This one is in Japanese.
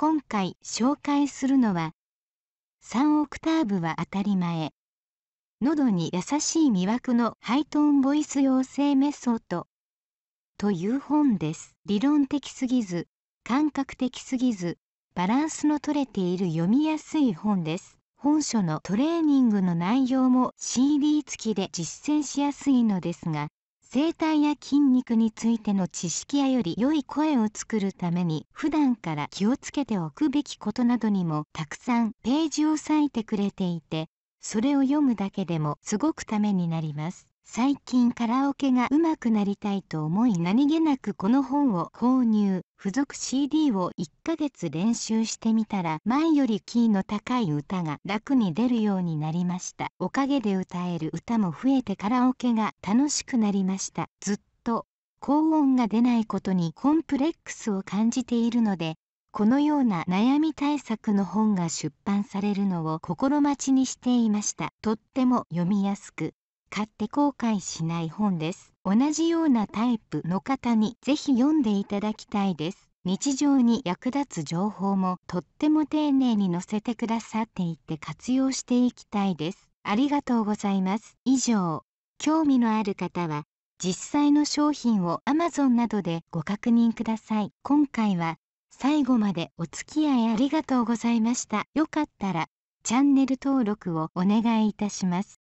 今回紹介するのは3オクターブは当たり前喉に優しい魅惑のハイトーンボイス養成メソッドという本です理論的すぎず感覚的すぎずバランスの取れている読みやすい本です本書のトレーニングの内容も CD 付きで実践しやすいのですが声帯や筋肉についての知識やより良い声を作るために普段から気をつけておくべきことなどにもたくさんページを割いてくれていてそれを読むだけでもすごくためになります。最近カラオケが上手くなりたいと思い何気なくこの本を購入付属 CD を1ヶ月練習してみたら前よりキーの高い歌が楽に出るようになりましたおかげで歌える歌も増えてカラオケが楽しくなりましたずっと高音が出ないことにコンプレックスを感じているのでこのような悩み対策の本が出版されるのを心待ちにしていました。とっても読みやすく、買って後悔しない本です同じようなタイプの方にぜひ読んでいただきたいです日常に役立つ情報もとっても丁寧に載せてくださっていて活用していきたいです。ありがとうございます。以上、興味のある方は実際の商品を Amazon などでご確認ください。今回は最後までお付き合いありがとうございました。よかったらチャンネル登録をお願いいたします。